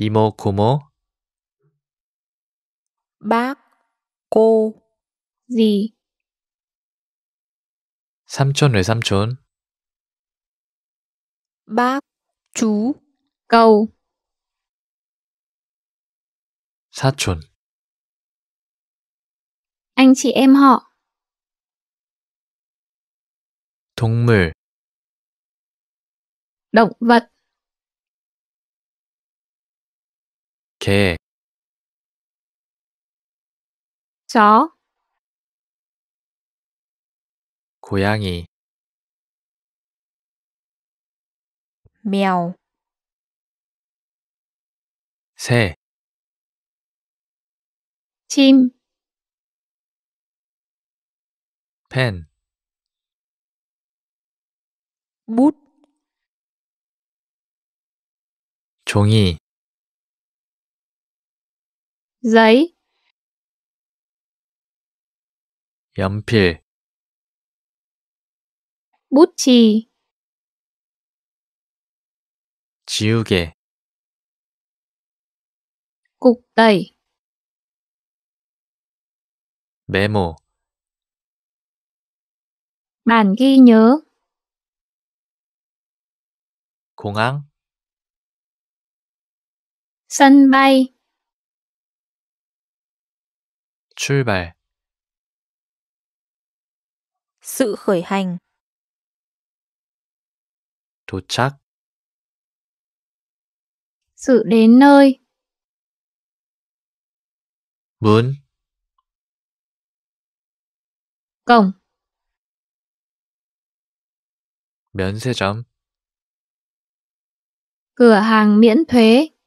이모, 고모 bác, cô, gì 삼촌, 외삼촌 bác, chú, cầu 사촌 anh chị em họ 동물 động vật 개 chó, 고양이 mèo, 새 chim, 펜, bút, 종이 giấy 연필 bút chì 지우개 cục tẩy memo, bản ghi nhớ 공항 sân bay 출발 sự khởi hành 도착 sự đến nơi 문 cổng 면세점 cửa hàng miễn thuế